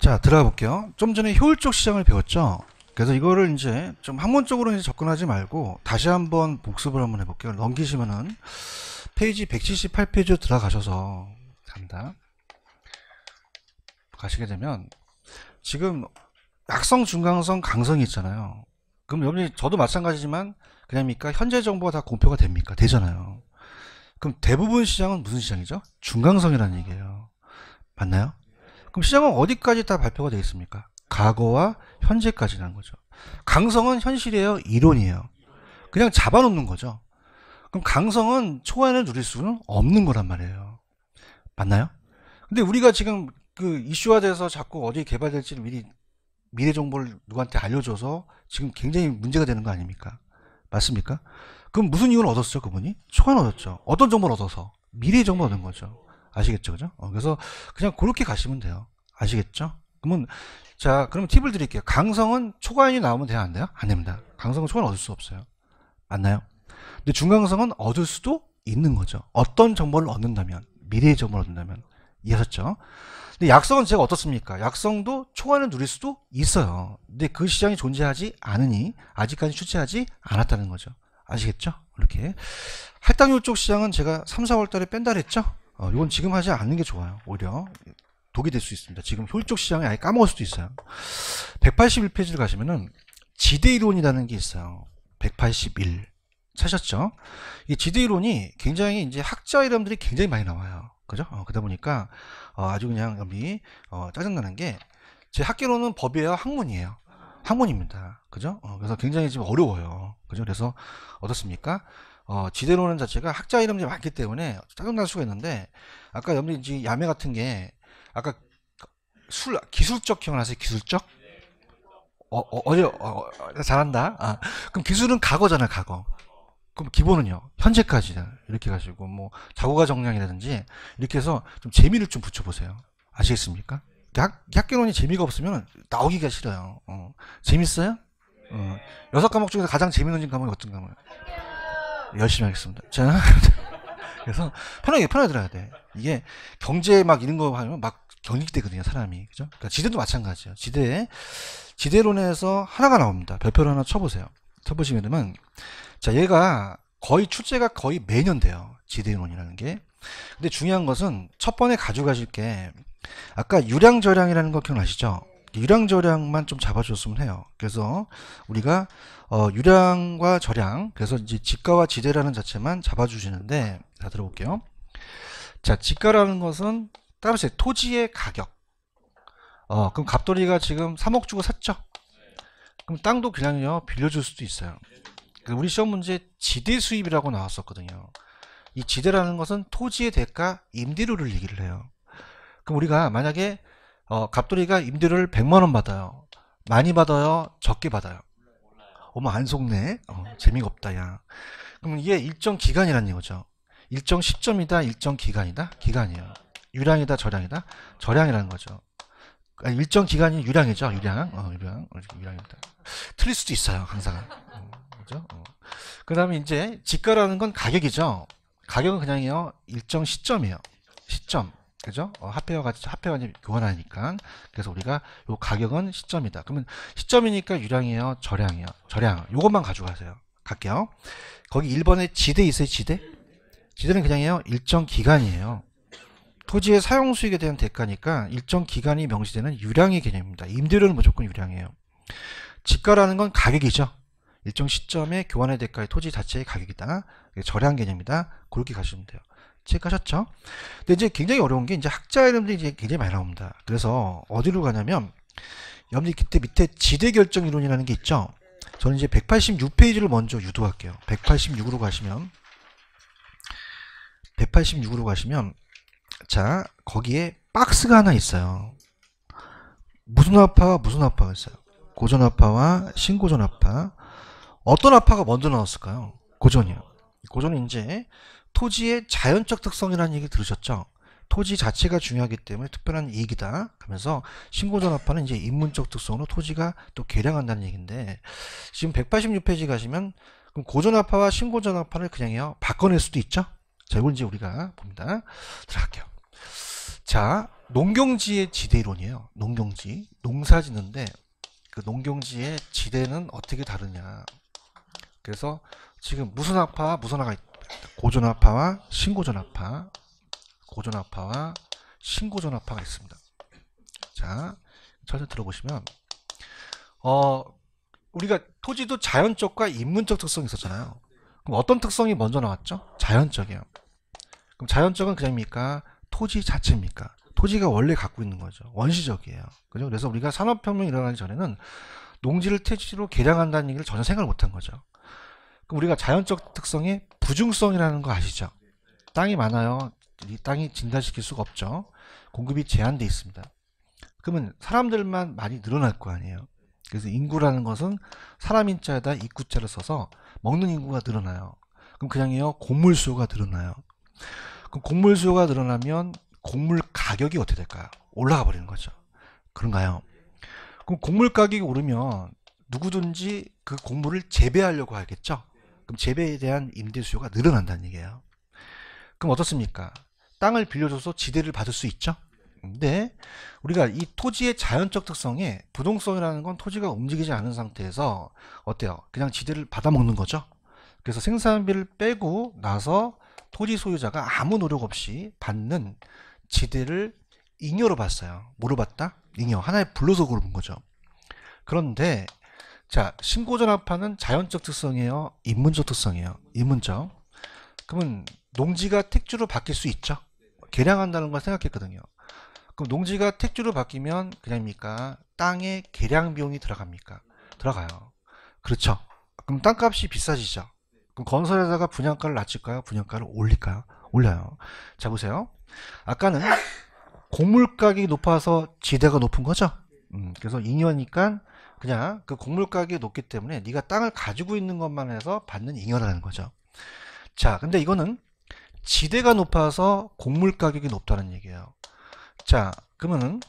자, 들어가 볼게요. 좀 전에 효율적 시장을 배웠죠? 그래서 이거를 이제 좀 학문적으로 이제 접근하지 말고 다시 한번 복습을 한번 해볼게요. 넘기시면은 페이지 178페이지로 들어가셔서 간다. 가시게 되면 지금 약성, 중강성, 강성이 있잖아요. 그럼 여러분이 저도 마찬가지지만 그냥니까 현재 정보가 다 공표가 됩니까? 되잖아요. 그럼 대부분 시장은 무슨 시장이죠? 중강성이라는 얘기예요. 맞나요? 그럼 시장은 어디까지 다 발표가 되겠습니까 과거와 현재까지라는 거죠. 강성은 현실이에요? 이론이에요? 그냥 잡아놓는 거죠. 그럼 강성은 초안을 누릴 수는 없는 거란 말이에요. 맞나요? 근데 우리가 지금 그 이슈화돼서 자꾸 어디 개발될지 미리 미래 정보를 누구한테 알려줘서 지금 굉장히 문제가 되는 거 아닙니까? 맞습니까? 그럼 무슨 이유를 얻었어요, 그분이? 초안 얻었죠. 어떤 정보를 얻어서? 미래 정보 얻은 거죠. 아시겠죠? 그죠? 어, 그래서 그냥 그렇게 가시면 돼요. 아시겠죠? 그러면 자, 그럼 팁을 드릴게요. 강성은 초과인이 나오면 돼요, 안 돼요? 안 됩니다. 강성은 초과는 얻을 수 없어요. 맞나요? 근데 중강성은 얻을 수도 있는 거죠. 어떤 정보를 얻는다면, 미래의 정보를 얻는다면. 이해하셨죠? 근데 약성은 제가 어떻습니까? 약성도 초과는 누릴 수도 있어요. 근데 그 시장이 존재하지 않으니 아직까지 출제하지 않았다는 거죠. 아시겠죠? 이렇게. 할당률 쪽 시장은 제가 3, 4월 달에 뺀다 그랬죠? 어, 이건 지금 하지 않는 게 좋아요. 오히려 독이 될 수 있습니다. 지금 효율적 시장에 아예 까먹을 수도 있어요. 181페이지를 가시면은 지대 이론이라는 게 있어요. 181 찾으셨죠? 이 지대 이론이 굉장히 이제 학자 이름들이 굉장히 많이 나와요. 그죠? 어, 그러다 보니까 어, 아주 그냥 여기 어, 짜증나는 게 제 학계로는 법이에요, 학문이에요. 학문입니다. 그죠? 어, 그래서 굉장히 지금 어려워요. 그죠? 그래서 어떻습니까? 어, 지대로는 자체가 학자 이름이 많기 때문에 짜증날 수가 있는데 아까 염리분 야매 같은 게 아까 술 기술적 기억나세요? 기술적? 어, 어, 어려, 어, 어 잘한다. 아, 그럼 기술은 과거잖아요, 과거. 그럼 기본은요, 현재까지 이렇게 가지고, 뭐, 자고가 정량이라든지, 이렇게 해서 좀 재미를 좀 붙여보세요. 아시겠습니까? 그러니까 학, 학교론이 재미가 없으면 나오기가 싫어요. 어. 재밌어요? 어. 여섯 과목 중에서 가장 재미있는 과목이 어떤 과목이에요? 열심히 하겠습니다. 자, 그래서 편하게 편하게 들어야 돼. 이게 경제 막 이런 거 하면 막 경직되거든요, 사람이. 그죠? 그러니까 지대도 마찬가지예요. 지대에 지대론에서 하나가 나옵니다. 별표를 하나 쳐보세요. 쳐보시게 되면 자, 얘가 거의 출제가 거의 매년 돼요. 지대론이라는 게. 근데 중요한 것은 첫 번에 가져가실 게 아까 유량저량이라는 거 기억나시죠? 유량저량만 좀 잡아줬으면 해요. 그래서 우리가 어, 유량과 저량 그래서 이제 지가와 지대라는 자체만 잡아주시는데 다 들어볼게요. 자 지가라는 것은 따로서 토지의 가격. 어 그럼 갑돌이가 지금 3억 주고 샀죠. 그럼 땅도 그냥요 빌려줄 수도 있어요. 그 우리 시험 문제 지대 수입이라고 나왔었거든요. 이 지대라는 것은 토지의 대가 임대료를 얘기를 해요. 그럼 우리가 만약에 어, 갑돌이가 임대료를 100만 원 받아요. 많이 받아요? 적게 받아요? 어머 안 속네. 어, 재미가 없다 야. 그럼 이게 일정 기간이란 이거죠. 일정 시점이다, 일정 기간이다, 기간이에요. 유량이다, 저량이다, 저량이라는 거죠. 아니, 일정 기간이 유량이죠, 유량, 어, 유량, 어, 유량입니다. 틀릴 수도 있어요, 항상 어, 그죠? 어. 그다음에 이제 지가라는 건 가격이죠. 가격은 그냥이요, 일정 시점이에요. 시점. 그죠? 어, 핫페어 같이 핫페어 교환하니까 그래서 우리가 요 가격은 시점이다. 그러면 시점이니까 유량이에요, 저량이에요, 저량. 요것만 가져가세요. 갈게요. 거기 1번에 지대 있어요, 지대? 지대는 그냥이요 일정 기간이에요. 토지의 사용 수익에 대한 대가니까 일정 기간이 명시되는 유량의 개념입니다. 임대료는 무조건 유량이에요. 지가라는 건 가격이죠. 일정 시점에 교환의 대가의 토지 자체의 가격이다. 저량 개념이다. 그렇게 가시면 돼요. 체크하셨죠? 근데 이제 굉장히 어려운 게 이제 학자 이름들이 이제 굉장히 많이 나옵니다. 그래서 어디로 가냐면 여러분들 그때 밑에 지대 결정 이론이라는 게 있죠. 저는 이제 186페이지를 먼저 유도할게요. 186으로 가시면 186으로 가시면 자 거기에 박스가 하나 있어요. 무슨 아파와 무슨 아파가 있어요. 고전 아파와 신고전 아파. 어떤 아파가 먼저 나왔을까요? 고전이요. 고전은 이제 토지의 자연적 특성이라는 얘기 들으셨죠? 토지 자체가 중요하기 때문에 특별한 이익이다 하면서 신고전합화는 이제 인문적 특성으로 토지가 또 개량한다는 얘기인데 지금 186페이지 가시면 그럼 고전합파와신고전합파를 그냥요 바꿔낼 수도 있죠 자 이건 이제 우리가 봅니다 들어갈게요 자 농경지의 지대이론이에요 농경지 농사 짓는데 그 농경지의 지대는 어떻게 다르냐 그래서 지금 무슨 학파 무슨 학파 고전화파와 신고전화파 고전화파와 신고전화파가 있습니다. 자, 천천히 들어보시면 어, 우리가 토지도 자연적과 인문적 특성이 있었잖아요. 그럼 어떤 특성이 먼저 나왔죠? 자연적이요. 그럼 자연적은 그냥입니까? 토지 자체입니까? 토지가 원래 갖고 있는 거죠. 원시적이에요. 그죠? 그래서 우리가 산업혁명이 일어나기 전에는 농지를 퇴지로 개량한다는 얘기를 전혀 생각을 못한 거죠. 그럼 우리가 자연적 특성의 부중성이라는 거 아시죠? 땅이 많아요. 이 땅이 진단시킬 수가 없죠. 공급이 제한돼 있습니다. 그러면 사람들만 많이 늘어날 거 아니에요. 그래서 인구라는 것은 사람 인자에다 입구자를 써서 먹는 인구가 늘어나요. 그럼 그냥요 곡물 수요가 늘어나요. 그럼 곡물 수요가 늘어나면 곡물 가격이 어떻게 될까요? 올라가 버리는 거죠. 그런가요? 그럼 곡물 가격이 오르면 누구든지 그 곡물을 재배하려고 하겠죠. 그럼 재배에 대한 임대 수요가 늘어난다는 얘기예요. 그럼 어떻습니까? 땅을 빌려줘서 지대를 받을 수 있죠? 근데 우리가 이 토지의 자연적 특성에 부동성이라는 건 토지가 움직이지 않은 상태에서 어때요? 그냥 지대를 받아먹는 거죠. 그래서 생산비를 빼고 나서 토지 소유자가 아무 노력 없이 받는 지대를 잉여로 봤어요. 물어 봤다? 잉여. 하나의 불로소으로본 거죠. 그런데 자, 신고전압파는 자연적 특성이에요? 인문적 특성이에요? 인문적. 그러면 농지가 택주로 바뀔 수 있죠? 개량한다는 걸 생각했거든요. 그럼 농지가 택주로 바뀌면 그냥입니까? 땅에 개량 비용이 들어갑니까? 들어가요. 그렇죠. 그럼 땅값이 비싸지죠. 그럼 건설에다가 분양가를 낮출까요? 분양가를 올릴까요? 올려요. 자 보세요. 아까는 곡물 가격이 높아서 지대가 높은 거죠. 음, 그래서 2년이니까 그냥 그 곡물 가격이 높기 때문에 네가 땅을 가지고 있는 것만 해서 받는 잉여라는 거죠. 자, 근데 이거는 지대가 높아서 곡물 가격이 높다는 얘기예요. 자, 그러면은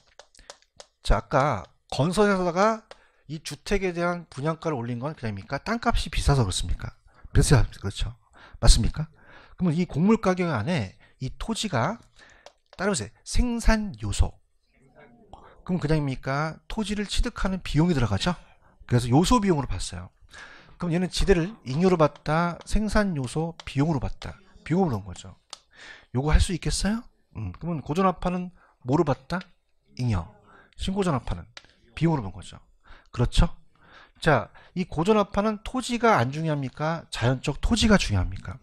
자, 아까 건설회사가 이 주택에 대한 분양가를 올린 건 그냥입니까? 땅값이 비싸서 그렇습니까? 그래서 그렇죠. 맞습니까? 그러면 이 곡물 가격 안에 이 토지가 따로 이제 생산 요소. 그럼 그냥입니까? 토지를 취득하는 비용이 들어가죠. 그래서 요소 비용으로 봤어요. 그럼 얘는 지대를 잉여로 봤다, 생산 요소 비용으로 봤다. 비용으로 넣은 거죠. 요거 할 수 있겠어요? 음, 그러면 고전화파는 뭐로 봤다? 잉여. 신고전화파는 비용으로 본 거죠. 그렇죠? 자, 이고전화파는 토지가 안 중요합니까? 자연적 토지가 중요합니까?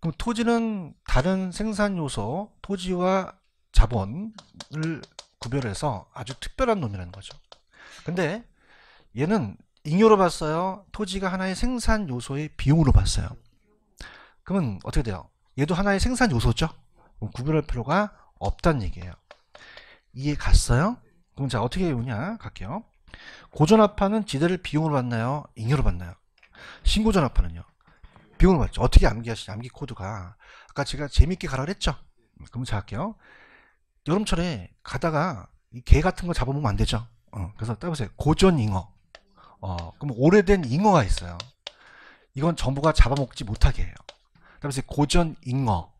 그럼 토지는 다른 생산 요소, 토지와 자본을 구별해서 아주 특별한 놈이라는 거죠. 근데 얘는 잉여로 봤어요. 토지가 하나의 생산 요소의 비용으로 봤어요. 그러면 어떻게 돼요? 얘도 하나의 생산 요소죠. 구별할 필요가 없다는 얘기예요. 이해 갔어요? 그럼 자 어떻게 보냐 갈게요. 고전합파는 지대를 비용으로 봤나요 잉여로 봤나요 신고전합파는요? 비용으로 받죠. 어떻게 암기하시냐? 암기 코드가 아까 제가 재밌게 가라 그랬죠. 그럼 자 할게요. 여름철에 가다가 이 개 같은 거 잡아보면 안 되죠. 어, 그래서 따보세요. 고전 잉어. 어, 그럼 오래된 잉어가 있어요. 이건 정부가 잡아먹지 못하게 해요. 따보세요. 고전 잉어.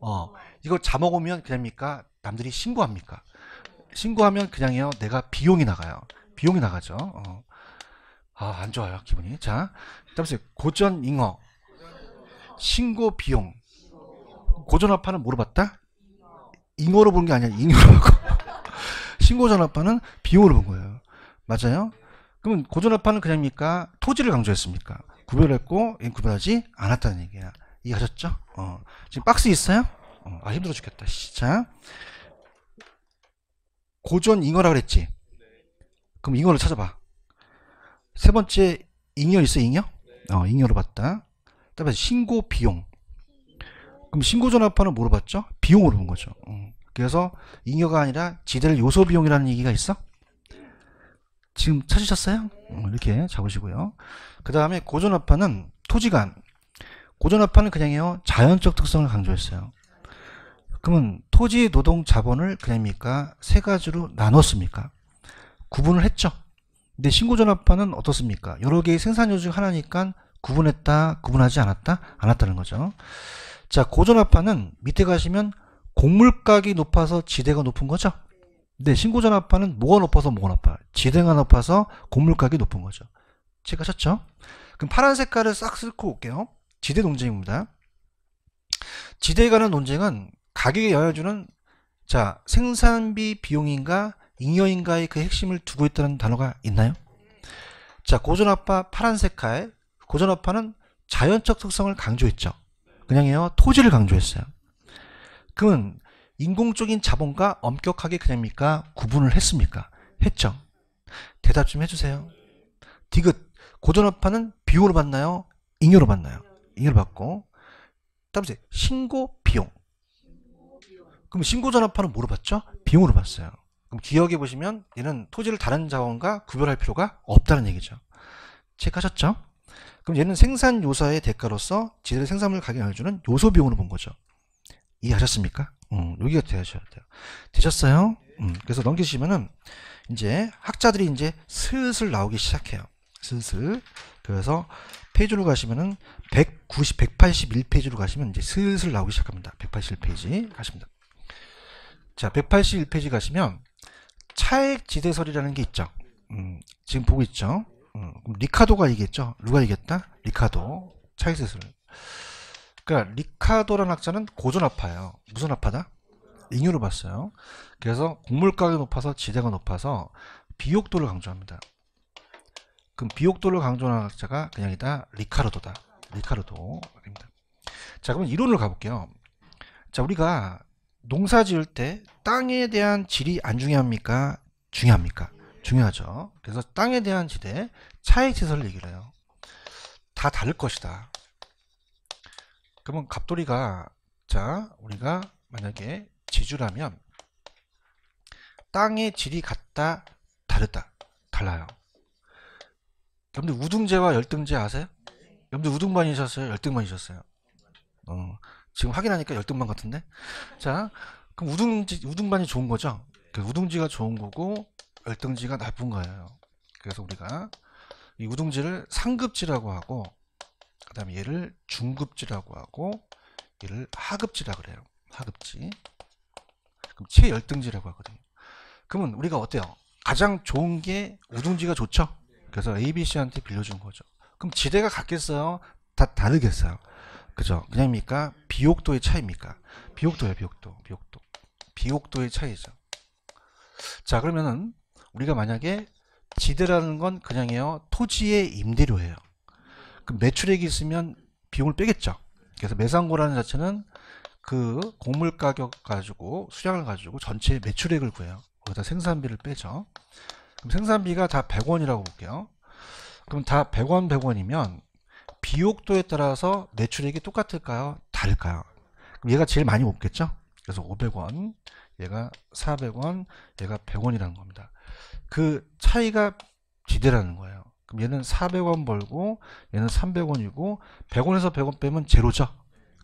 어, 이거 잡아먹으면 그냥입니까? 남들이 신고합니까? 신고하면 그냥요. 내가 비용이 나가요. 비용이 나가죠. 어. 아, 안 좋아요. 기분이. 자, 따보세요. 고전 잉어. 신고 비용. 고전화파는 물어봤다? 잉어로 본 게 아니라 잉어본 거. 신고전화파는 비용으로 본 거예요. 맞아요? 그러면 고전화파는 그냥입니까? 토지를 강조했습니까? 구별했고, 구별하지 않았다는 얘기야. 이해하셨죠? 어. 지금 박스 있어요? 어. 아, 힘들어 죽겠다. 자. 고전 잉어라 그랬지? 그럼 잉어를 찾아봐. 세 번째, 잉여 있어, 잉여? 어, 잉여로 봤다. 다음에 신고 비용. 그럼 신고 전화파는 물어봤죠? 비용으로 본 거죠. 어. 그래서 잉여가 아니라 지대를 요소 비용이라는 얘기가 있어? 지금 찾으셨어요? 어, 이렇게 잡으시고요. 그 다음에 고전화판은 토지간. 고전화판은 그냥 해요. 자연적 특성을 강조했어요. 그러면 토지, 노동, 자본을 그냥입니까? 세 가지로 나눴습니까? 구분을 했죠. 근데 신고전화판은 어떻습니까? 여러 개의 생산요 중 하나니까 구분했다, 구분하지 않았다, 않았다는 거죠. 자, 고전화파는 밑에 가시면 곡물각이 높아서 지대가 높은 거죠. 네, 신고전화파는 뭐가 높아서 뭐가 높아? 지대가 높아서 곡물각이 높은 거죠. 제가 하죠 그럼 파란 색깔을 싹 쓸고 올게요. 지대 논쟁입니다. 지대에 관한 논쟁은 가격에 영향을 주는 자 생산비 비용인가 잉여인가의 그 핵심을 두고 있다는 단어가 있나요? 자 고전화파 파란 색깔 고전화파는 자연적 특성을 강조했죠. 그냥 해요. 토지를 강조했어요. 그러면 인공적인 자본과 엄격하게 그냥입니까? 구분을 했습니까? 했죠. 대답 좀 해주세요. 디귿 고전업파는 비용으로 받나요? 잉여로 받나요? 잉여로 받고 다음 에 신고 비용 그럼 신고전업파는 뭐로 받죠? 비용으로 받어요. 그럼 기억해 보시면 얘는 토지를 다른 자원과 구별할 필요가 없다는 얘기죠. 체크하셨죠? 그럼 얘는 생산 요사의 대가로서 지들의 생산물 가격을 주는 요소 비용으로 본 거죠. 이해하셨습니까? 음, 여기가 되셔야 돼요. 되셨어요? 음, 그래서 넘기시면은 이제 학자들이 이제 슬슬 나오기 시작해요. 슬슬. 그래서 페이지로 가시면은 190, 181페이지로 가시면 이제 슬슬 나오기 시작합니다. 181페이지 가십니다. 자, 181페이지 가시면 차액 지대설이라는 게 있죠. 음, 지금 보고 있죠. 음, 리카도가 이겼죠. 누가 이겼다? 리카도. 차이셋을. 그러니까 리카도라는 학자는 고전아파요 무슨 아파다? 인유를 봤어요. 그래서 곡물 가격이 높아서 지대가 높아서 비옥도를 강조합니다. 그럼 비옥도를 강조하는 학자가 그냥이다 리카르도다. 리카르도입니다. 자, 그럼 이론을 가볼게요. 자, 우리가 농사 지을 때 땅에 대한 질이 안 중요합니까? 중요합니까? 중요하죠. 그래서 땅에 대한 지대 차익 지설를 얘기를 해요. 다 다를 것이다. 그러면 갑돌이가 자 우리가 만약에 지주라면 땅의 질이 같다 다르다 달라요. 여러분들 우등제와 열등제 아세요? 여러분들 우등반이셨어요? 열등반이셨어요? 어, 지금 확인하니까 열등반 같은데? 자, 그럼 우등, 우등반이 좋은 거죠? 그 우등지가 좋은 거고, 열등지가 나쁜 거예요. 그래서 우리가 이 우등지를 상급지라고 하고 그 다음에 얘를 중급지라고 하고 얘를 하급지라고 그래요. 하급지. 그럼 최열등지라고 하거든요. 그러면 우리가 어때요? 가장 좋은 게 우등지가 좋죠? 그래서 ABC한테 빌려준 거죠. 그럼 지대가 같겠어요? 다 다르겠어요. 그죠? 그냥입니까? 비옥도의 차이입니까? 비옥도야, 비옥도. 비옥도. 비옥도의 차이죠. 자, 그러면은 우리가 만약에 지대라는 건그냥이요 토지의 임대료예요. 그 매출액이 있으면 비용을 빼겠죠. 그래서 매상고라는 자체는 그 곡물 가격 가지고 수량을 가지고 전체 매출액을 구해요. 거기다 생산비를 빼죠. 그럼 생산비가 다 100원이라고 볼게요. 그럼 다 100원 100원이면 비옥도에 따라서 매출액이 똑같을까요? 다를까요? 그럼 얘가 제일 많이 먹겠죠? 그래서 500원, 얘가 400원, 얘가 100원이라는 겁니다. 그 차이가 지대라는 거예요. 그럼 얘는 400원 벌고 얘는 300원이고 100원에서 100원 빼면 제로죠.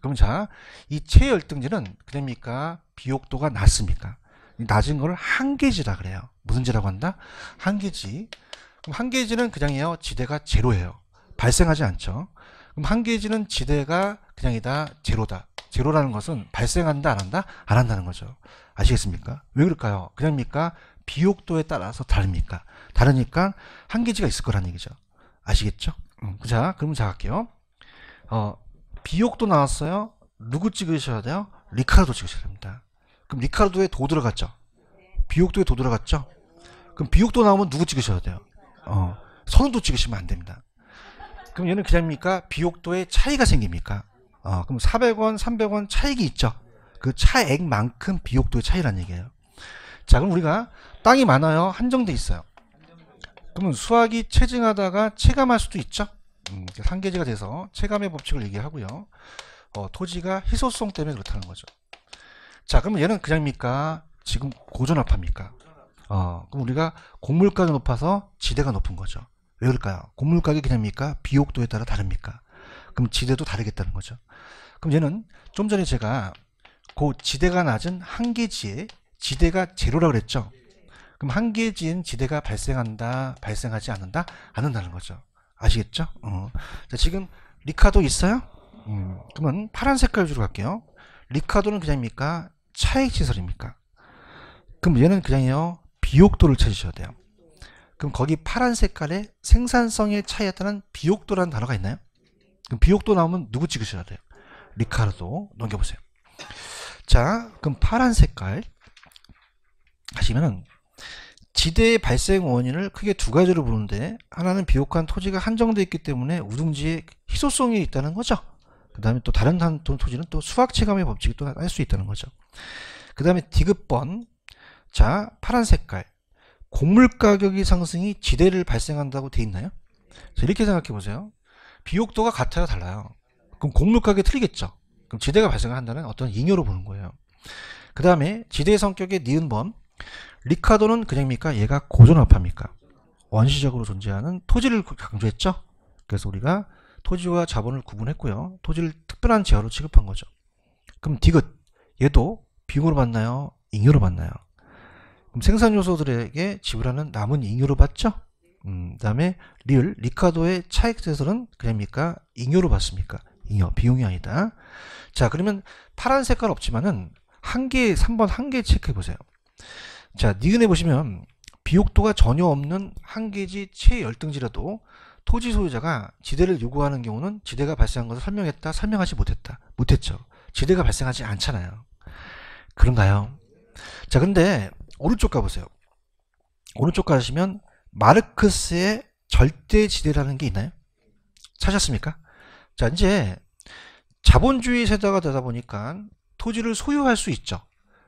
그럼 자, 이 최열등지는 그됩니까? 비옥도가 낮습니까? 낮은 거를 한계지라 그래요. 무슨 지라고 한다? 한계지. 그럼 한계지는 그냥이에요. 지대가 제로예요. 발생하지 않죠. 그럼 한계지는 지대가 그냥이다. 제로다. 제로라는 것은 발생한다 안 한다? 안 한다는 거죠. 아시겠습니까? 왜 그럴까요? 그냥입니까? 비옥도에 따라서 다릅니까? 다르니까 한계지가 있을 거란 얘기죠. 아시겠죠? 음, 자, 그럼 자 갈게요. 어, 비옥도 나왔어요. 누구 찍으셔야 돼요? 리카르도 찍으셔야 됩니다. 그럼 리카르도에 도 들어갔죠? 비옥도에 도 들어갔죠? 그럼 비옥도 나오면 누구 찍으셔야 돼요? 어, 선우도 찍으시면 안 됩니다. 그럼 얘는 그냥입니까? 비옥도에 차이가 생깁니까? 어, 그럼 400원, 300원 차익이 있죠? 그 차액만큼 비옥도의 차이란 얘기예요. 자 그럼 우리가 땅이 많아요 한정돼 있어요 그러면 수학이 체증하다가 체감할 수도 있죠 음, 상계지가 돼서 체감의 법칙을 얘기하고요 어, 토지가 희소성 때문에 그렇다는 거죠 자 그러면 얘는 그냥입니까 지금 고전합합니까 어, 그럼 우리가 곡물가가 높아서 지대가 높은 거죠 왜 그럴까요 곡물가격이 그냥입니까 비옥도에 따라 다릅니까 그럼 지대도 다르겠다는 거죠 그럼 얘는 좀 전에 제가 그 지대가 낮은 한계지에 지대가 제로라고 그랬죠. 그럼 한계진 지대가 발생한다, 발생하지 않는다, 않는다는 거죠. 아시겠죠? 어. 자, 지금 리카도 있어요? 음, 그러면 파란색깔 주로 갈게요. 리카도는 그냥입니까? 차액시설입니까 그럼 얘는 그냥요 비옥도를 찾으셔야 돼요. 그럼 거기 파란 색깔의 생산성의 차이에 따른 비옥도라는 단어가 있나요? 그럼 비옥도 나오면 누구 찍으셔야 돼요? 리카도 넘겨보세요. 자, 그럼 파란 색깔 하시면은 지대의 발생 원인을 크게 두 가지로 보는데 하나는 비옥한 토지가 한정되어 있기 때문에 우둥지에 희소성이 있다는 거죠. 그 다음에 또 다른 토지는 또수확체감의 법칙이 또 할 수 있다는 거죠. 그 다음에 디귿번 자 파란 색깔 곡물 가격이 상승이 지대를 발생한다고 돼 있나요? 자, 이렇게 생각해 보세요. 비옥도가 같아요, 달라요. 그럼 곡물 가격이 틀리겠죠. 그럼 지대가 발생한다는 어떤 잉여로 보는 거예요. 그 다음에 지대의 성격의 니은번 리카도는 그냥입니까? 얘가 고존합합니까? 원시적으로 존재하는 토지를 강조했죠. 그래서 우리가 토지와 자본을 구분했고요. 토지를 특별한 재화로 취급한 거죠. 그럼 디귿 얘도 빙으로 받나요? 잉여로 받나요? 그럼 생산 요소들에게 지불하는 남은 잉여로 받죠. 음, 그다음에 리을 리카도의 차익세설은 그냥입니까? 잉여로 받습니까? 잉여 비용이 아니다. 자 그러면 파란 색깔 없지만은 한개 3번 한 개 체크해 보세요. 자, 니은에 보시면 비옥도가 전혀 없는 한계지 최열등지라도 토지 소유자가 지대를 요구하는 경우는 지대가 발생한 것을 설명했다, 설명하지 못했다, 못했죠. 지대가 발생하지 않잖아요. 그런가요? 자, 근데 오른쪽 가보세요. 오른쪽 가시면 마르크스의 절대 지대라는 게 있나요? 찾았습니까? 자, 이제 자본주의 세대가 되다 보니까 토지를 소유할 수 있죠.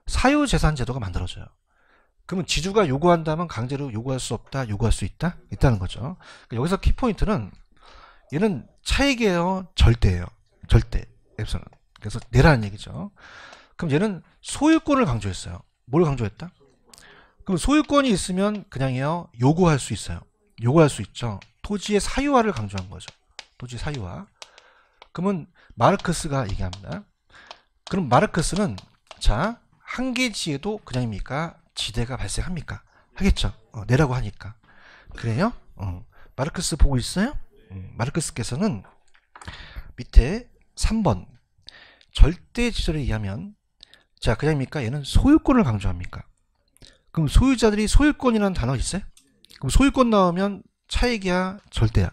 사유재산 제도가 만들어져요. 그러면 지주가 요구한다면 강제로 요구할 수 없다, 요구할 수 있다? 있다는 거죠. 그러니까 여기서 키포인트는 얘는 차익이에요, 절대예요. 절대. 앱서는. 그래서 내라는 얘기죠. 그럼 얘는 소유권을 강조했어요. 뭘 강조했다? 그럼 소유권이 있으면 그냥요 이 요구할 수 있어요. 요구할 수 있죠. 토지의 사유화를 강조한 거죠. 토지 사유화. 그러면 마르크스가 얘기합니다. 그럼 마르크스는 자 한계 지에도 그냥입니까? 지대가 발생합니까? 하겠죠. 어, 내라고 하니까. 그래요? 어. 마르크스 보고 있어요? 음, 마르크스께서는 밑에 3번 절대 지설에 의하면 자 그냥입니까? 얘는 소유권을 강조합니까? 그럼 소유자들이 소유권이라는 단어 있어요? 그럼 소유권 나오면 차익이야 절대야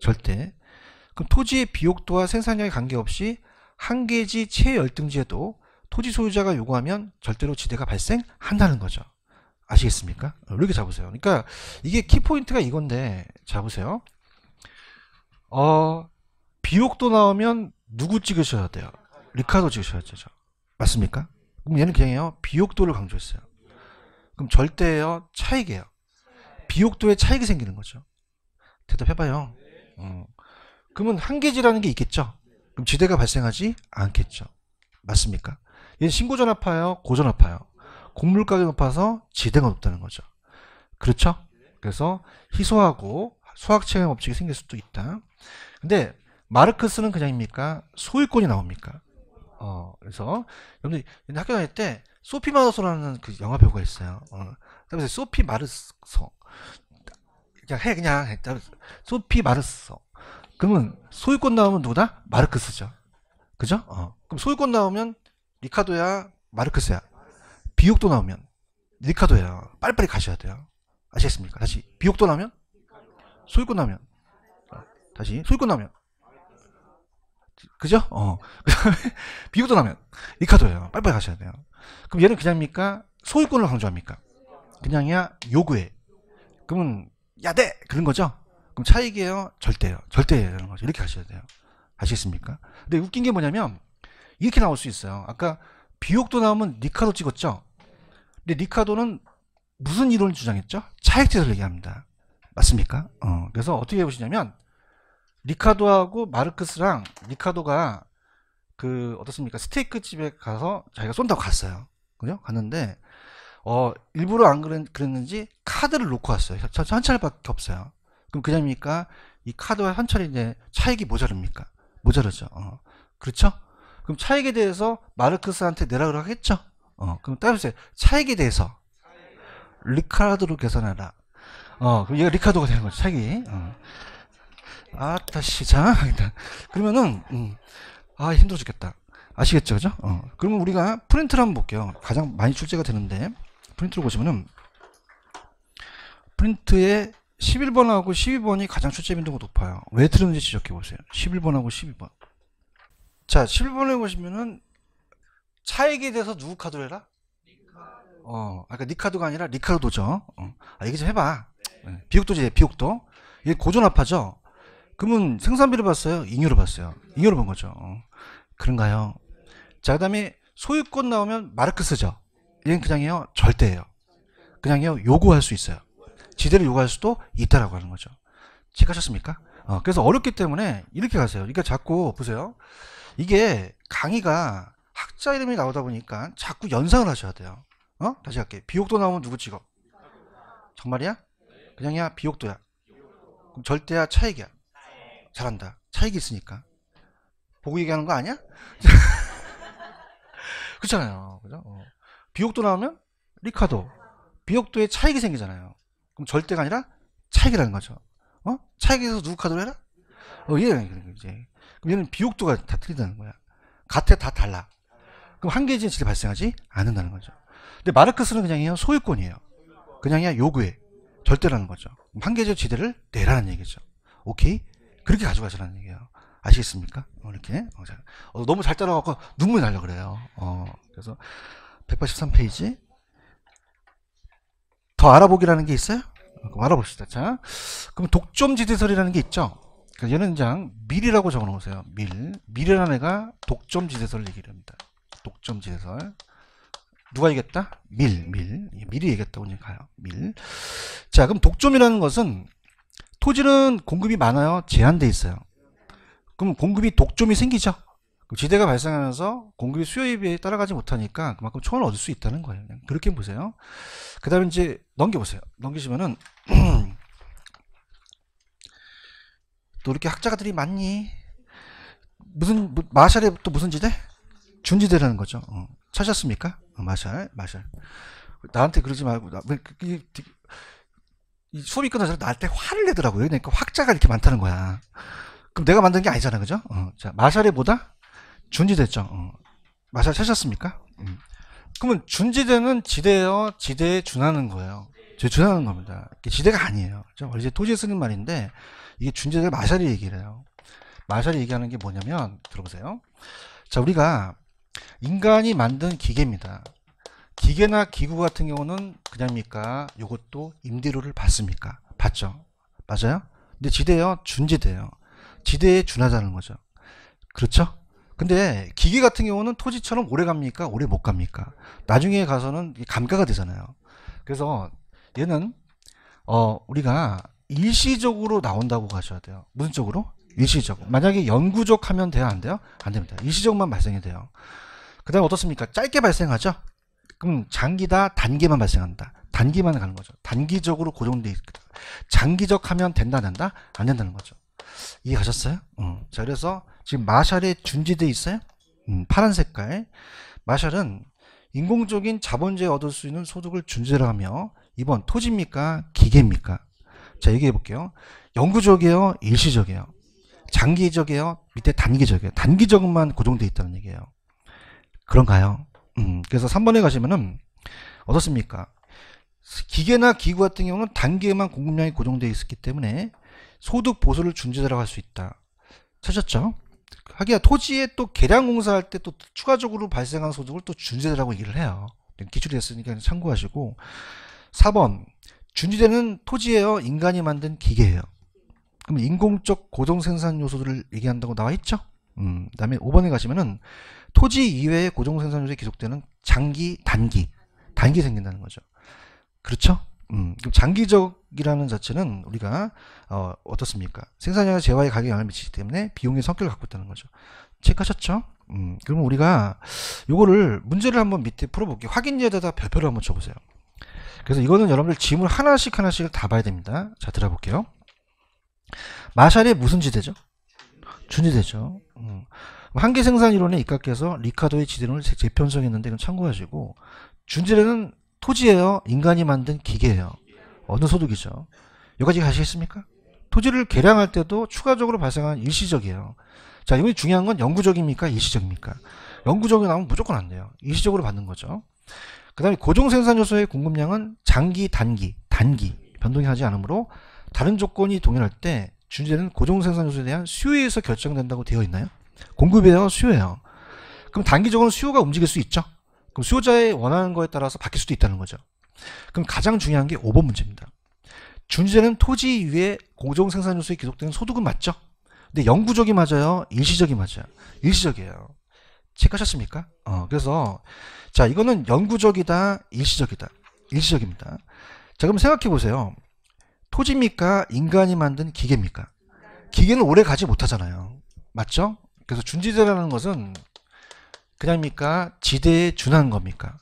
절대 그럼 토지의 비옥도와 생산량에 관계없이 한계지 최열등지에도 토지 소유자가 요구하면 절대로 지대가 발생한다는 거죠. 아시겠습니까? 이렇게 잡으세요. 그러니까 이게 키포인트가 이건데 잡으세요. 어, 비옥도 나오면 누구 찍으셔야 돼요? 리카도 찍으셔야 되죠. 맞습니까? 그럼 얘는 그냥 해요. 비옥도를 강조했어요. 그럼 절대예요. 차익이에요. 비옥도에 차익이 생기는 거죠. 대답해봐요. 음. 그러면 한계지라는 게 있겠죠. 그럼 지대가 발생하지 않겠죠. 맞습니까? 얘신고전압파예요고전압파예요 곡물 가격이 높아서 지대가 높다는 거죠. 그렇죠? 그래서 희소하고 수학체험 법칙이 생길 수도 있다. 근데 마르크스는 그냥입니까? 소유권이 나옵니까? 어, 그래서 여러분들 학교 다닐 때 소피 마르소라는 그 영화 배우가 있어요. 어, 그다음에 소피 마르소 그냥 해 그냥 소피 마르소 그러면 소유권 나오면 누구다? 마르크스죠. 그죠? 어. 그럼 소유권 나오면 리카도야, 마르크스야. 비옥도 나오면 리카도야. 빨리빨리 가셔야 돼요. 아시겠습니까? 다시 비옥도 나오면 소유권 나오면 다시 소유권 나오면 그죠? 어. 비옥도 나오면 리카도예요. 빨리빨리 가셔야 돼요. 그럼 얘는 그냥입니까? 소유권을 강조합니까? 그냥이야 요구해. 그러면 야 돼! 네! 그런 거죠? 그럼 차익이에요? 절대요 절대예요. 이런 거죠. 이렇게 하셔야 돼요. 아시겠습니까? 근데 웃긴 게 뭐냐면 이렇게 나올 수 있어요. 아까 비옥도 나오면 리카도 찍었죠. 근데 리카도는 무슨 이론을 주장했죠? 차액제를 얘기합니다. 맞습니까? 어, 그래서 어떻게 해보시냐면 리카도하고 마르크스랑 리카도가 그 어떻습니까? 스테이크 집에 가서 자기가 쏜다고 갔어요. 그죠? 갔는데 어 일부러 안 그랬, 는지 카드를 놓고 왔어요. 한 차례밖에 없어요. 그럼 그냥입니까? 이 카드와 한 차례 이제 차액이 모자릅니까? 모자르죠. 어. 그렇죠? 그럼 차익에 대해서 마르크스한테 내라고 하겠죠. 어, 그럼 따라주세요. 차익에 대해서 리카르도로 계산하라. 어, 그럼 얘가 리카도가 되는 거죠. 차익이. 어. 아따 시장. 그러면은 음, 아 힘들어 죽겠다. 아시겠죠, 그죠? 어. 그러면 우리가 프린트를 한번 볼게요. 가장 많이 출제가 되는데 프린트를 보시면은 프린트에 11번하고 12번이 가장 출제 빈도가 높아요. 왜 틀렸는지 지적해 보세요. 11번하고 12번. 자 11번에 보시면은 차액에 대해서 누구 카드로 해라? 리카르. 어, 아까 니카드가 아니라 리카르도죠. 어. 아, 얘기 좀 해봐. 네. 예, 비옥도지, 비옥도. 이게 고전합파죠? 그러면 생산비를 봤어요? 잉여를 봤어요? 잉여를 본 거죠. 어. 그런가요? 자, 그 다음에 소유권 나오면 마르크스죠. 얘는 그냥요, 절대예요. 그냥요, 요구할 수 있어요. 지대를 요구할 수도 있다라고 하는 거죠. 체크하셨습니까? 어, 그래서 어렵기 때문에 이렇게 가세요. 그러니까 자꾸, 보세요. 이게 강의가 학자 이름이 나오다 보니까 자꾸 연상을 하셔야 돼요. 어? 다시 할게. 비옥도 나오면 누구 찍어? 정말이야? 그냥이야? 비옥도야? 그럼 절대야? 차익이야? 잘한다. 차익이 있으니까. 보고 얘기하는 거 아니야? 그렇잖아요. 그죠? 어. 비옥도 나오면 리카도. 비옥도에 차익이 생기잖아요. 그럼 절대가 아니라 차익이라는 거죠. 어? 차익에서 누구 카드로 해라? 어, 얘는 예. 그래, 이제. 그럼 얘는 비옥도가 다 틀리다는 거야. 같아 다 달라. 그럼 한계지에 질이 발생하지 않는다는 거죠. 근데 마르크스는 그냥 소유권이에요. 그냥이야 요구해 절대라는 거죠. 한계적 지대를 내라는 얘기죠. 오케이 그렇게 가져가시라는 얘기예요. 아시겠습니까? 어, 이렇게 어, 어 너무 잘 따라가고 눈물 날려 그래요. 어, 그래서 183 페이지 더 알아보기라는 게 있어요? 그럼 알아봅시다. 자, 그럼 독점 지대설이라는 게 있죠. 얘는 그러니까 그냥 밀이라고 적어놓으세요. 밀. 밀이라는 애가 독점지대설을 얘기를 합니다. 독점지대설. 누가 얘기했다? 밀, 밀. 밀이 얘기했다고 그냥 가요. 밀. 자, 그럼 독점이라는 것은 토지는 공급이 많아요. 제한돼 있어요. 그럼 공급이 독점이 생기죠. 지대가 발생하면서 공급이 수요에 비해 따라가지 못하니까 그만큼 총을 얻을 수 있다는 거예요. 그렇게 보세요. 그 다음에 이제 넘겨보세요. 넘기시면은 너 이렇게 학자가들이 많니? 무슨 마샬이 또 무슨 지대? 준지대라는 거죠. 어. 찾았습니까? 어, 마샬, 마샬. 나한테 그러지 말고 나, 그, 이, 이 수업이 끝나서 나한테 화를 내더라고요. 그러니까 학자가 이렇게 많다는 거야. 그럼 내가 만든 게 아니잖아, 그죠? 어. 자, 마샬이 보다 준지대죠. 어. 마샬 찾았습니까? 음. 그러면 준지대는 지대요, 지대에 준하는 거예요. 제 준하는 겁니다. 지대가 아니에요. 그렇죠? 원래 이제 도시에 쓰는 말인데 이게 준제자 마샬이 얘기를 해요. 마샬이 얘기하는 게 뭐냐면 들어보세요. 자 우리가 인간이 만든 기계입니다. 기계나 기구 같은 경우는 그냥입니까? 이것도 임대료를 받습니까? 받죠. 맞아요? 근데 지대요. 준지대요. 지대에 준하자는 거죠. 그렇죠? 근데 기계 같은 경우는 토지처럼 오래 갑니까? 오래 못 갑니까? 나중에 가서는 감가가 되잖아요. 그래서 얘는 어 우리가 일시적으로 나온다고 가셔야 돼요. 무슨 쪽으로? 일시적. 만약에 연구적 하면 돼요? 안 돼요? 안 됩니다. 일시적만 발생이 돼요. 그 다음에 어떻습니까? 짧게 발생하죠? 그럼 장기다 단기만 발생한다. 단기만 가는 거죠. 단기적으로 고정되어 있다. 장기적 하면 된다, 된다? 안 된다는 거죠. 이해가셨어요? 음. 자, 그래서 지금 마샬에 준지돼 있어요? 음, 파란 색깔. 마샬은 인공적인 자본재에 얻을 수 있는 소득을 준재를 하며 이번 토지입니까? 기계입니까? 자, 얘기해 볼게요. 영구적이에요? 일시적이에요? 장기적이에요? 밑에 단기적이에요? 단기적만 고정돼 있다는 얘기예요. 그런가요? 음, 그래서 3번에 가시면은 어떻습니까? 기계나 기구 같은 경우는 단기에만 공급량이 고정되어 있었기 때문에 소득 보수를 준제자라고 할 수 있다. 찾셨죠? 하기야 토지에 또 개량 공사할 때 또 추가적으로 발생한 소득을 또 준제자라고 얘기를 해요. 기출이 됐으니까 참고하시고 4번 준지대는 토지예요. 인간이 만든 기계예요. 그럼 인공적 고정 생산 요소들을 얘기한다고 나와 있죠. 음, 그다음에 5번에 가시면은 토지 이외의 고정 생산 요소에 기속되는 장기, 단기, 단기 생긴다는 거죠. 그렇죠? 음, 그럼 장기적이라는 자체는 우리가 어, 어떻습니까? 생산량의 재화에 가격에 영향을 미치기 때문에 비용의 성격을 갖고 있다는 거죠. 체크하셨죠? 음, 그러면 우리가 요거를 문제를 한번 밑에 풀어볼게요. 확인제에다 별표를 한번 쳐보세요. 그래서 이거는 여러분들 지문 하나씩 하나씩 다 봐야 됩니다. 자, 들어볼게요. 마샬이 무슨 지대죠? 준지대죠. 음. 한계 생산 이론에 입각해서 리카도의 지대론을 재편성했는데 이건 참고하시고 준지대는 토지예요. 인간이 만든 기계예요. 어느 소득이죠. 여기까지 가시겠습니까? 토지를 개량할 때도 추가적으로 발생한 일시적이에요. 자, 이번 중요한 건 영구적입니까? 일시적입니까? 영구적이 나오면 무조건 안 돼요. 일시적으로 받는 거죠. 그 다음에 고정생산요소의 공급량은 장기, 단기, 단기 변동이 하지 않으므로 다른 조건이 동일할 때준재는 고정생산요소에 대한 수요에서 결정된다고 되어 있나요? 공급에 대한 수요예요. 그럼 단기적으로 수요가 움직일 수 있죠. 그럼 수요자의 원하는 거에 따라서 바뀔 수도 있다는 거죠. 그럼 가장 중요한 게 5번 문제입니다. 준재는 토지 위에 고정생산요소에 기록되는 소득은 맞죠? 근데 영구적이 맞아요? 일시적이 맞아요? 일시적이에요. 체크하셨습니까? 어, 그래서 자 이거는 영구적이다 일시적이다 일시적입니다 자 그럼 생각해 보세요 토지입니까 인간이 만든 기계입니까 기계는 오래 가지 못하잖아요 맞죠? 그래서 준지대라는 것은 그냥입니까 지대에 준한 겁니까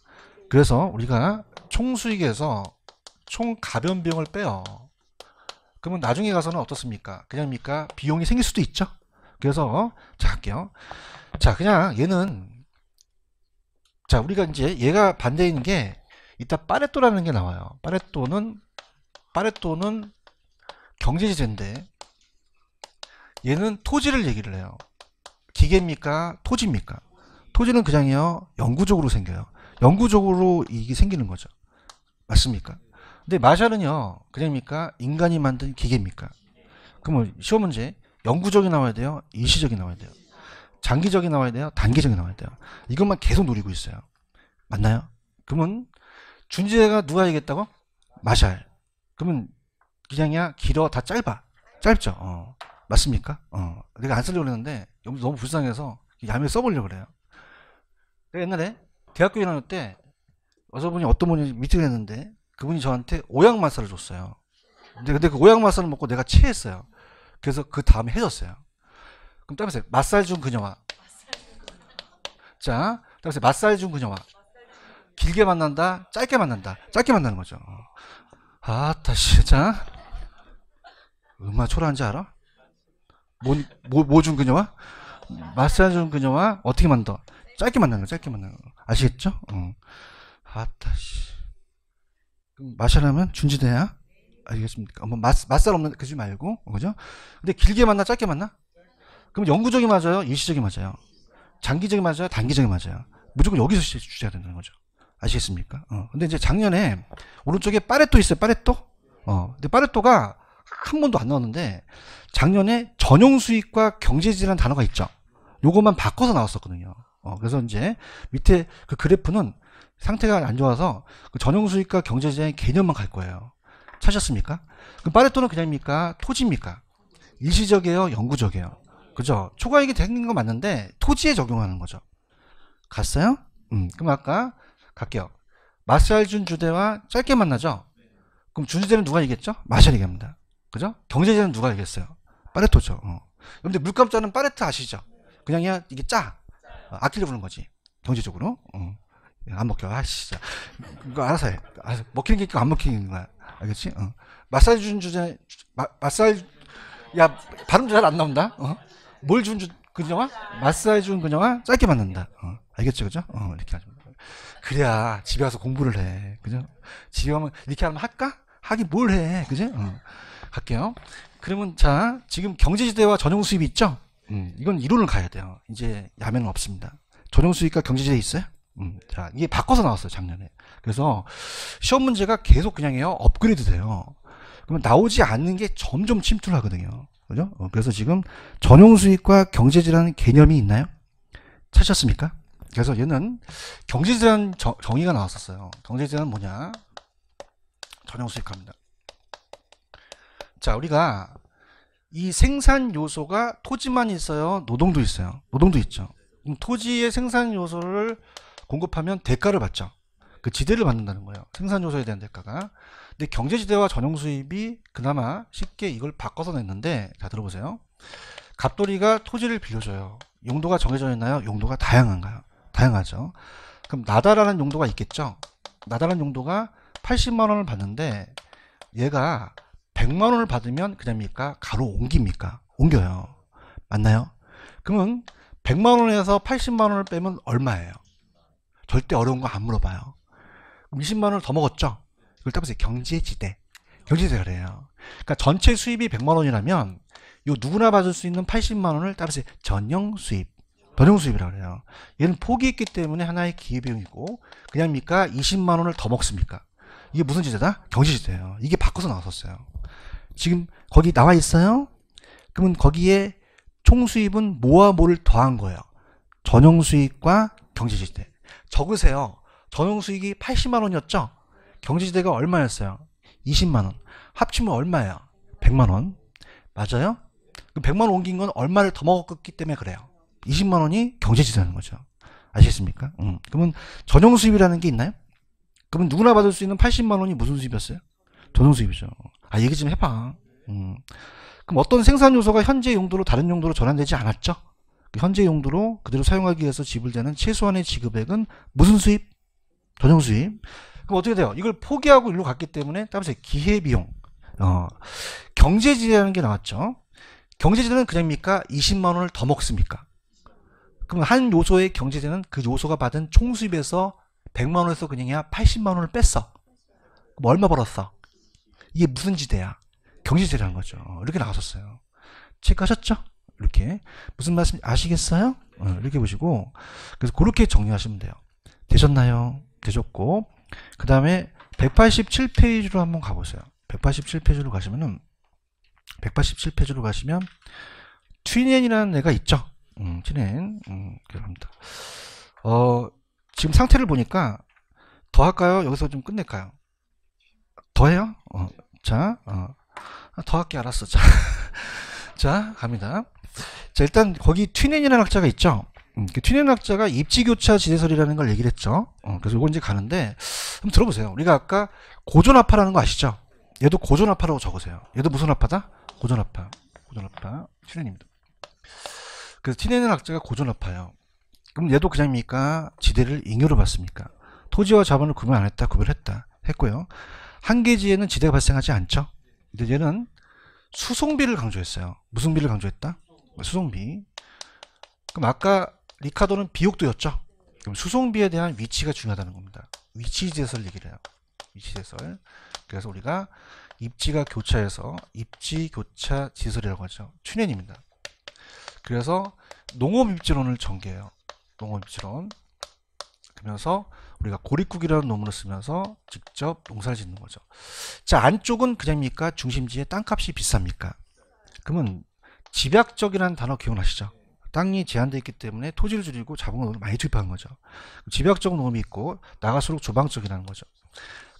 그래서 우리가 총수익에서 총 가변 비용을 빼요 그러면 나중에 가서는 어떻습니까 그냥입니까 비용이 생길 수도 있죠 그래서 자 할게요 자 그냥 얘는 자 우리가 이제 얘가 반대인 게 이따 파레토라는 게 나와요 파레토는 파레토는 경제지제인데 얘는 토지를 얘기를 해요 기계입니까 토지입니까 토지는 그냥요 영구적으로 생겨요 영구적으로 이게 생기는 거죠 맞습니까 근데 마샬은요 그냥입니까 인간이 만든 기계입니까 그러면 시험 문제 영구적이 나와야 돼요 일시적이 나와야 돼요 장기적이 나와야 돼요? 단기적이 나와야 돼요? 이것만 계속 노리고 있어요. 맞나요? 그러면 준지혜가 누가 얘기했다고? 마샬. 그러면 그냥이야 길어 다 짧아. 짧죠. 어. 맞습니까? 어. 내가 안 쓰려고 그랬는데 여기 너무 불쌍해서 야매 써보려고 그래요. 내가 옛날에 대학교 일하는 때 어서 분이 어떤 분이 미팅을 했는데 그분이 저한테 오양 마사를 줬어요. 근데, 근데 그 오양 마사를 먹고 내가 체했어요. 그래서 그 다음에 해줬어요 그럼 따보세요. 맛살 준 그녀와. 자, 따보세요. 맛살 준 그녀와. 길게 만난다, 짧게 만난다, 짧게 만나는 거죠. 어. 아따, 시자 얼마나 초라한 지 알아? 뭐, 뭐, 준 뭐 그녀와? 맛살 준 그녀와 어떻게 만나? 짧게 만나는 거, 짧게 만나는 거. 아시겠죠? 어. 아따, 씨. 마셔라면 준지대야? 알겠습니까? 뭐, 맛, 맛살 없는, 그지 말고, 그죠? 근데 길게 만나, 짧게 만나? 그럼 영구적이 맞아요? 일시적이 맞아요? 장기적이 맞아요? 단기적이 맞아요? 무조건 여기서 주셔야 된다는 거죠. 아시겠습니까? 어. 근데 이제 작년에 오른쪽에 파레토 있어요. 파레토. 어. 근데 파레토가 한 번도 안 나왔는데 작년에 전용 수익과 경제지라는 단어가 있죠. 요것만 바꿔서 나왔었거든요. 어. 그래서 이제 밑에 그 그래프는 상태가 안 좋아서 그 전용 수익과 경제지의 개념만 갈 거예요. 찾으셨습니까? 그럼 파레토는 그냥입니까? 토지입니까? 일시적이에요? 영구적이에요? 그죠? 초과액이 생긴 거 맞는데 토지에 적용하는 거죠. 갔어요? 음, 그럼 아까 갈게요. 마샬준 주대와 짧게 만나죠? 그럼 준주대는 누가 이겼죠? 마샬이 이깁니다. 그죠? 경제제는 누가 이겼어요? 파레토죠. 어. 근데 물감자는 파레트 아시죠? 그냥 야 이게 짜. 어, 아기를 부는 거지. 경제적으로. 어. 안 먹혀. 아, 진짜. 그거 알아서 해. 알아서. 먹히는 게 있고 안 먹히는 거야. 알겠지? 어. 마사지 준 주제, 마, 마사지, 야, 발음 잘 안 나온다? 어? 뭘준그정아 마사지 준그정아 짧게 받는다. 어, 알겠죠, 그죠? 어, 이렇게 하죠. 그래야 집에 가서 공부를 해. 그죠? 집에 가면 이렇게 하면 할까? 하기 뭘 해. 그죠? 어. 갈게요. 그러면 자, 지금 경제지대와 전용 수입이 있죠? 음, 이건 이론을 가야 돼요. 이제 야매는 없습니다. 전용 수입과 경제지대 있어요? 음, 자, 이게 바꿔서 나왔어요, 작년에. 그래서 시험 문제가 계속 그냥 해요. 업그레이드 돼요. 그러면 나오지 않는 게 점점 침투를 하거든요. 그죠? 어, 그래서 지금 전용 수익과 경제질환 개념이 있나요? 찾으셨습니까? 그래서 얘는 경제질환 정의가 나왔었어요. 경제질환 뭐냐? 전용 수익화니다 자, 우리가 이 생산 요소가 토지만 있어요? 노동도 있어요. 노동도 있죠. 토지의 생산 요소를 공급하면 대가를 받죠. 그 지대를 받는다는 거예요. 생산 요소에 대한 대가가. 근데 경제지대와 전용수입이 그나마 쉽게 이걸 바꿔서 냈는데 자 들어보세요. 갑돌이가 토지를 빌려줘요. 용도가 정해져 있나요? 용도가 다양한가요? 다양하죠. 그럼 나다라는 용도가 있겠죠. 나다라는 용도가 80만 원을 받는데 얘가 100만 원을 받으면 그냥입니까? 가로 옮깁니까? 옮겨요. 맞나요? 그러면 100만 원에서 80만 원을 빼면 얼마예요? 절대 어려운 거 안 물어봐요. 그럼 20만 원을 더 먹었죠? 이걸 따보세요. 경제지대. 경제지대 그래요. 그러니까 전체 수입이 100만 원이라면 요 누구나 받을 수 있는 80만 원을 따라서 전용 수입, 전용 수입이라고 그래요. 얘는 포기했기 때문에 하나의 기회비용이고 그냥 니까 20만 원을 더 먹습니까? 이게 무슨 지대다? 경제지대예요. 이게 바꿔서 나왔었어요. 지금 거기 나와 있어요. 그러면 거기에 총수입은 뭐와 뭐를 더한 거예요. 전용 수익과 경제지대. 적으세요. 전용 수익이 80만 원이었죠? 경제지대가 얼마였어요? 20만원. 합치면 얼마예요? 100만원. 맞아요? 100만원 그 옮긴 건 얼마를 더 먹었기 때문에 그래요. 20만원이 경제지대라는 거죠. 아시겠습니까? 음. 그러면 전용 수입이라는 게 있나요? 그러면 누구나 받을 수 있는 80만원이 무슨 수입이었어요? 전용 수입이죠. 아, 얘기 좀 해봐. 음. 그럼 어떤 생산 요소가 현재 용도로 다른 용도로 전환되지 않았죠? 그 현재 용도로 그대로 사용하기 위해서 지불되는 최소한의 지급액은 무슨 수입? 전용 수입. 그럼 어떻게 돼요? 이걸 포기하고 일로 갔기 때문에 따라서 기회비용, 어, 경제지라는 대게 나왔죠. 경제지는 대 그냥입니까? 20만 원을 더 먹습니까? 그럼 한 요소의 경제지는 대그 요소가 받은 총수입에서 100만 원에서 그냥이야 80만 원을 뺐어. 그럼 얼마 벌었어? 이게 무슨 지대야? 경제지라는 대 거죠. 이렇게 나왔었어요. 체크하셨죠? 이렇게 무슨 말씀 아시겠어요? 어, 이렇게 보시고 그래서 그렇게 정리하시면 돼요. 되셨나요? 되셨고 그 다음에 187페이지로 한번 가보세요. 187페이지로 가시면은 187페이지로 가시면 튜넨이라는 애가 있죠. 음, 튜넨 음, 합니다. 어, 지금 상태를 보니까 더 할까요? 여기서 좀 끝낼까요? 더 해요? 어, 자, 어, 아, 더 할게 알았어. 자, 자 갑니다. 자 일단 거기 튜넨이라는 학자가 있죠. 음, 그튀 n 학자가 입지교차 지대설이라는 걸 얘기를 했죠. 어, 그래서 이건 이제 가는데 한번 들어보세요. 우리가 아까 고전아파라는거 아시죠? 얘도 고전아파라고 적으세요. 얘도 무슨 아파다? 고전아파고전아파 튀넨입니다. 그래서 튀네는 학자가 고전아파요 그럼 얘도 그냥입니까? 지대를 잉여로 봤습니까? 토지와 자본을 구분 안 했다, 구별했다 했고요. 한계지에는 지대가 발생하지 않죠. 근데 얘는 수송비를 강조했어요. 무슨비를 강조했다? 수송비. 그럼 아까 리카도는 비옥도였죠. 그럼 수송비에 대한 위치가 중요하다는 겁니다. 위치지설 얘기를 해요. 위치지설. 그래서 우리가 입지가 교차해서 입지교차 지설이라고 하죠. 춘현입니다. 그래서 농업입지론을 전개해요. 농업입지론. 그러면서 우리가 고립국이라는 논문을 쓰면서 직접 농사를 짓는 거죠. 자 안쪽은 그냥입니까? 중심지에 땅값이 비쌉니까? 그러면 집약적이라는 단어 기억나시죠? 땅이 제한되어 있기 때문에 토지를 줄이고 자본을 많이 투입한 거죠. 집약적 놈이 있고 나갈수록 조방적이라는 거죠.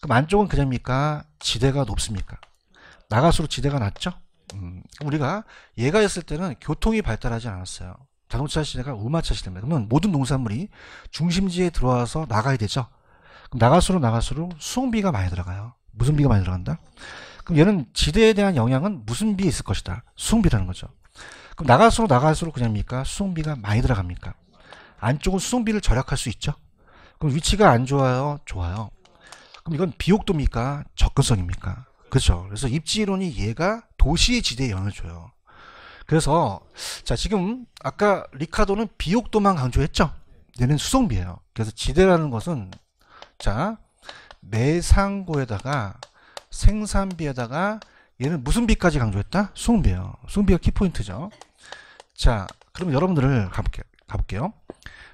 그럼 안쪽은 그냥입니까? 지대가 높습니까? 나갈수록 지대가 낮죠? 음, 우리가 예가 있을 때는 교통이 발달하지 않았어요. 자동차 시대가 우마차 시대입니다. 그러면 모든 농산물이 중심지에 들어와서 나가야 되죠. 그럼 나갈수록 나갈수록 수송비가 많이 들어가요. 무슨 비가 많이 들어간다? 그럼 얘는 지대에 대한 영향은 무슨 비에 있을 것이다. 수송비라는 거죠. 그럼 나갈수록 나갈수록 그냥입니까? 수송비가 많이 들어갑니까? 안쪽은 수송비를 절약할 수 있죠. 그럼 위치가 안 좋아요? 좋아요. 그럼 이건 비옥도입니까? 접근성입니까? 그렇죠. 그래서 입지론이 얘가 도시의 지대에 영향을 줘요. 그래서 자 지금 아까 리카도는 비옥도만 강조했죠. 얘는 수송비예요. 그래서 지대라는 것은 자 매상고에다가 생산비에다가 얘는 무슨 비까지 강조했다? 수응비요. 수응비가 키포인트죠. 자, 그럼 여러분들을 가볼게요. 가볼게요.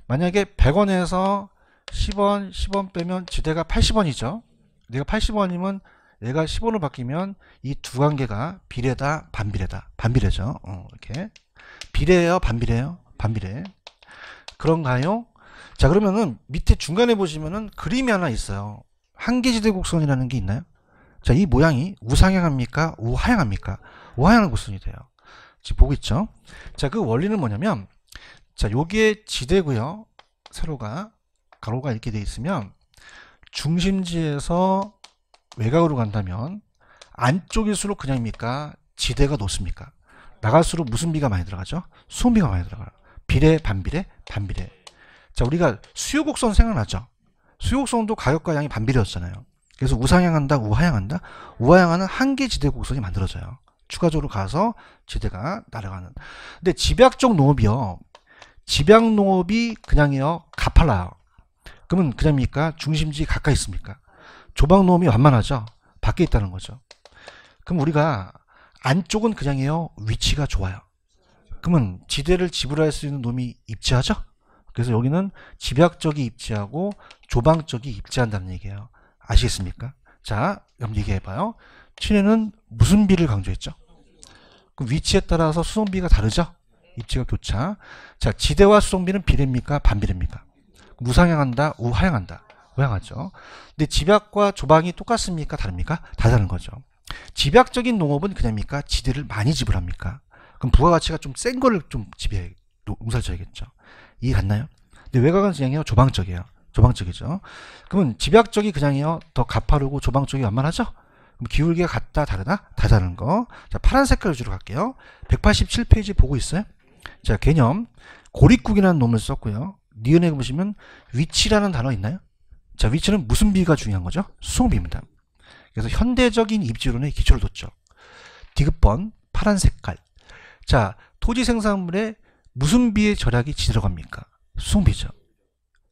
만약에 100원에서 10원, 10원 빼면 지대가 80원이죠. 내가 80원이면 얘가 10원으로 바뀌면 이 두 관계가 비례다, 반비례다. 반비례죠. 어, 이렇게. 비례예요, 반비례예요? 반비례. 그런가요? 자, 그러면은 밑에 중간에 보시면은 그림이 하나 있어요. 한계지대 곡선이라는 게 있나요? 자, 이 모양이 우상향합니까? 우하향합니까? 우하향 을구선이 돼요. 지금 보고 있죠? 자, 그 원리는 뭐냐면, 자, 여기에 지대고요. 세로가, 가로가 이렇게 되어 있으면, 중심지에서 외곽으로 간다면, 안쪽일수록 그냥입니까? 지대가 높습니까? 나갈수록 무슨 비가 많이 들어가죠? 수비가 많이 들어가요. 비례, 반비례, 반비례. 자, 우리가 수요곡선 생각나죠? 수요곡선도 가격과 양이 반비례였잖아요. 그래서 우상향한다, 우하향한다, 우하향하는 한계 지대 곡선이 만들어져요. 추가적으로 가서 지대가 날아가는. 근데 집약적 농업이요. 집약 농업이 그냥이요. 가팔라요. 그러면 그냥입니까? 중심지 가까이 있습니까? 조방 농업이 완만하죠. 밖에 있다는 거죠. 그럼 우리가 안쪽은 그냥이요. 위치가 좋아요. 그러면 지대를 지불할 수 있는 놈이 입지하죠? 그래서 여기는 집약적이 입지하고 조방적이 입지한다는 얘기예요. 아시겠습니까? 자, 여러 얘기해 봐요. 친해는 무슨 비를 강조했죠? 그 위치에 따라서 수송비가 다르죠? 입지가 교차. 자, 지대와 수송비는 비례입니까? 반비례입니까? 무상향한다, 우하향한다. 우향하죠. 근데 집약과 조방이 똑같습니까? 다릅니까? 다다른 거죠. 집약적인 농업은 그냥입니까? 지대를 많이 지불합니까? 그럼 부가가치가 좀 센 거를 좀 집에 농사 져야겠죠. 이해 갔나요? 근데 외곽은 그냥 조방적이에요. 조방 쪽이죠. 그러면 집약 쪽이 그냥요 더 가파르고 조방 쪽이 완만하죠. 그럼 기울기가 같다 다르다 다다른 거. 자 파란 색깔 위주로 갈게요. 187페이지 보고 있어요. 자 개념 고립국이라는 논을 썼고요. 니은에 보시면 위치라는 단어 있나요? 자 위치는 무슨 비가 중요한 거죠? 수홍비입니다. 그래서 현대적인 입지론에 기초를 뒀죠. 디귿번 파란 색깔. 자 토지 생산물에 무슨 비의 절약이 들어갑니까? 수홍비죠.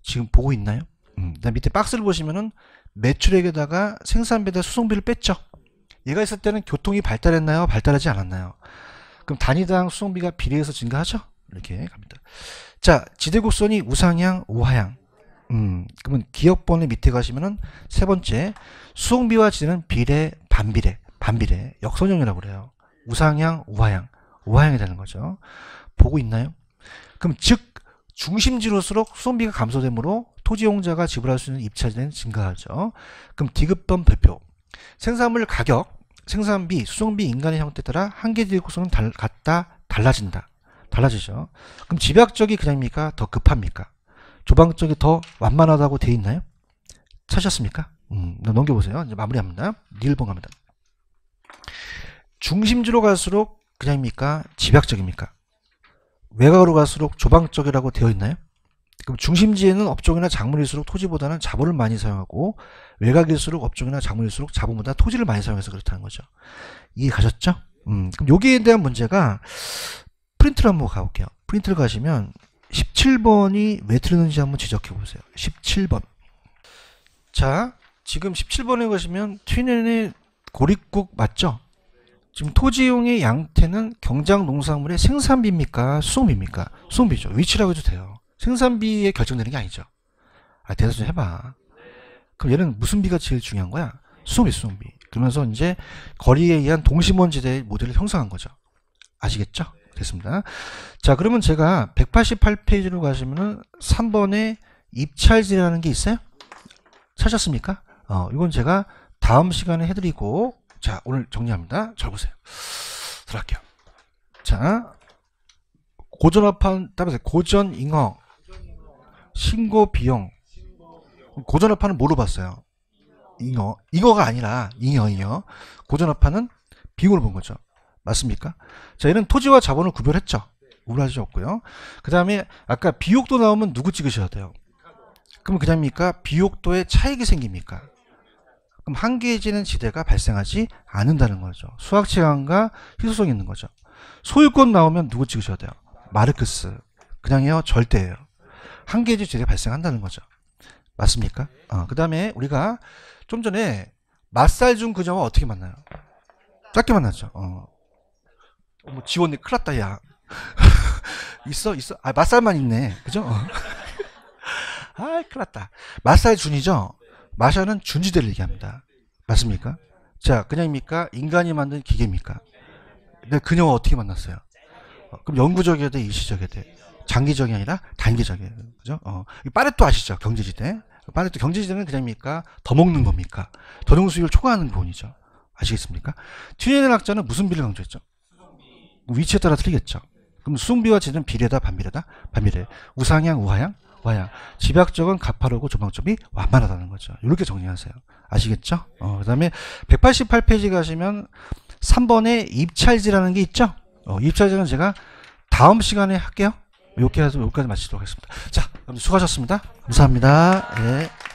지금 보고 있나요? 음, 밑에 박스를 보시면은 매출액에다가 생산비에다 수송비를 뺐죠. 얘가 있을 때는 교통이 발달했나요? 발달하지 않았나요? 그럼 단위당 수송비가 비례해서 증가하죠? 이렇게 갑니다. 자, 지대곡선이 우상향, 우하향. 음, 그러면 기억번호 밑에 가시면은 세 번째 수송비와 지대는 비례, 반비례, 반비례, 역선형이라고 그래요. 우상향, 우하향, 우하향이 되는 거죠. 보고 있나요? 그럼 즉 중심지로수록 수송비가 감소되므로 토지용자가 지불할 수 있는 입찰세는 증가하죠. 그럼 디귿번 발표. 생산물 가격, 생산비, 수송비, 인간의 형태에 따라 한계 디귿구성은 달, 같다, 달라진다. 달라지죠. 그럼 집약적이 그냥입니까? 더 급합니까? 조방적이 더 완만하다고 돼 있나요? 찾으셨습니까? 음, 넘겨보세요. 이제 마무리합니다. 니을번 갑니다. 중심지로 갈수록 그냥입니까? 집약적입니까? 외곽으로 갈수록 조방적이라고 되어 있나요? 그럼 중심지에는 업종이나 작물일수록 토지보다는 자본을 많이 사용하고 외곽일수록 업종이나 작물일수록 자본보다 토지를 많이 사용해서 그렇다는 거죠. 이해 가셨죠? 음, 그럼 여기에 대한 문제가 프린트를 한번 가볼게요. 프린트를 가시면 17번이 왜 틀리는지 한번 지적해 보세요. 17번. 자, 지금 17번에 가시면 튀넨의 고립국 맞죠? 지금 토지용의 양태는 경작 농산물의 생산비입니까? 수입입니까? 수비죠. 위치라고 해도 돼요. 생산비에 결정되는 게 아니죠. 아, 대답좀 해봐. 그럼 얘는 무슨 비가 제일 중요한 거야? 수비, 수비. 그러면서 이제 거리에 의한 동심원 지대의 모델을 형성한 거죠. 아시겠죠? 됐습니다. 자, 그러면 제가 188페이지로 가시면은 3번에 입찰지라는 게 있어요? 찾았습니까? 어, 이건 제가 다음 시간에 해드리고 자, 오늘 정리합니다. 잘 보세요. 들어갈게요. 자, 고전화판 따라서 고전잉어 신고 비용 고전화판은 뭐로 봤어요? 잉어 이거가 아니라 잉어 잉어 고전화판은 비용을 본 거죠. 맞습니까? 자, 얘는 토지와 자본을 구별했죠. 우울하지 없고요. 그 다음에 아까 비옥도 나오면 누구 찍으셔야 돼요? 그럼 그냥입니까? 비옥도에 차익이 생깁니까? 그럼 한계해지는 지대가 발생하지 않는다는 거죠. 수학 시간과 희소성 이 있는 거죠. 소유권 나오면 누구 찍으셔야 돼요? 마르크스. 그냥요 절대예요. 한계해지 지대가 발생한다는 거죠. 맞습니까? 어, 그 다음에 우리가 좀 전에 맛살중 그녀와 어떻게 만나요? 짧게 만났죠. 어. 뭐 지원이 클 났다 야. 있어 있어. 아 맛살만 있네. 그죠? 어. 아이 클 났다. 맛살준이죠. 마샤는 준지대를 얘기합니다. 맞습니까? 자, 그냥입니까? 인간이 만든 기계입니까? 근데 그녀와 어떻게 만났어요? 어, 그럼 영구적이어야 돼, 일시적이어야 돼. 장기적이 아니라 단기적이에요. 그죠? 어, 빠레또 아시죠? 경제지대. 빠레또 경제지대는 그냥입니까? 더 먹는 겁니까? 더용 수익을 초과하는 부분이죠. 아시겠습니까? 튜니의 학자는 무슨 비를 강조했죠? 위치에 따라 틀리겠죠. 그럼 수비와 지는 비례다, 반비례다? 반비례. 우상향, 우하향? 와야 집약적은 가파르고 조망점이 완만하다는 거죠. 이렇게 정리하세요. 아시겠죠? 어, 그 다음에 188페이지 가시면 3번에 입찰지라는 게 있죠? 어, 입찰지는 제가 다음 시간에 할게요. 이렇게 해서 여기까지 마치도록 하겠습니다. 자, 수고하셨습니다. 감사합니다. 예.